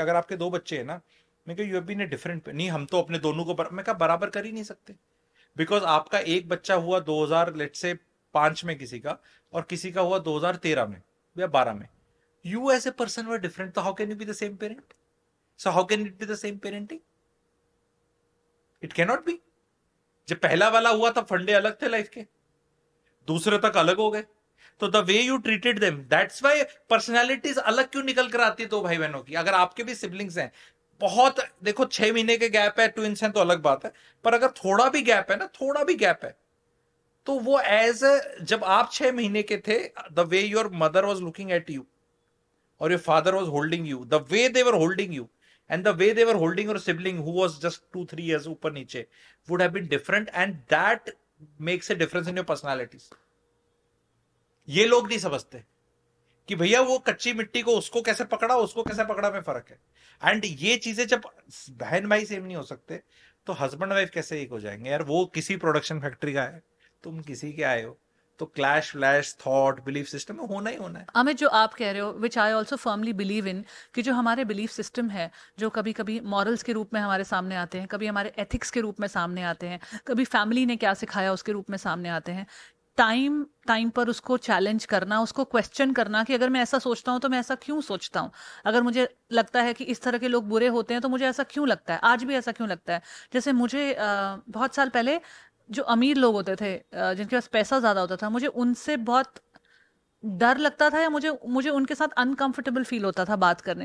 अगर आपके दो बच्चे हैं ना मैं कहा you have been a different नहीं हम तो अपने दोनों को बर... मैं क्या बराबर कर ही नहीं सकते बिकॉज आपका एक बच्चा हुआ 2000 लेट से पांच में किसी का और किसी का हुआ 2013 में या बारह में you age a person were different तो how can you be the same parent so how can it be the same parenting it cannot be जब पहला वाला हुआ तब फंडे अलग थे लाइफ के दूसरे तक अलग हो गए तो the way you treated them that's why personalities अलग क्यों निकल कर आती है दो भाई बहनों की अगर आपके भी सिबलिंग्स हैं बहुत देखो छह महीने के गैप है ट्विंस हैं तो अलग बात है पर अगर थोड़ा भी गैप है ना थोड़ा भी गैप है तो वो एज जब आप छह महीने के थे the way your mother was looking at you और your father was holding you the way they were holding you and the way they were holding your sibling who was just two three years ऊपर नीचे would have been different and that makes a difference in your personalities ये लोग नहीं समझते कि भैया वो कच्ची मिट्टी को उसको कैसे पकड़ा उसको कैसे पकड़ा में फर्क है एंड ये चीजें जब बहन भाई सेम नहीं हो सकते तो हस्बैंड वाइफ कैसे एक हो जाएंगे यार वो किसी प्रोडक्शन फैक्ट्री का है तुम किसी के आए हो तो क्लैश व्लैश थॉट बिलीफ सिस्टम में होना ही होना है अमित जो आप कह रहे हो which I also firmly believe in कि जो हमारे बिलीफ सिस्टम है जो कभी कभी मॉरल्स के रूप में हमारे सामने आते हैं कभी हमारे एथिक्स के रूप में सामने आते हैं कभी फैमिली ने क्या सिखाया उसके रूप में सामने आते हैं टाइम टाइम पर उसको चैलेंज करना उसको क्वेश्चन करना कि अगर मैं ऐसा सोचता हूँ तो मैं ऐसा क्यों सोचता हूँ अगर मुझे लगता है कि इस तरह के लोग बुरे होते हैं तो मुझे ऐसा क्यों लगता है आज भी ऐसा क्यों लगता है जैसे मुझे बहुत साल पहले जो अमीर लोग होते थे जिनके पास पैसा ज़्यादा होता था मुझे उनसे बहुत डर लगता था या मुझे मुझे उनके साथ अनकंफर्टेबल फील होता था बात करने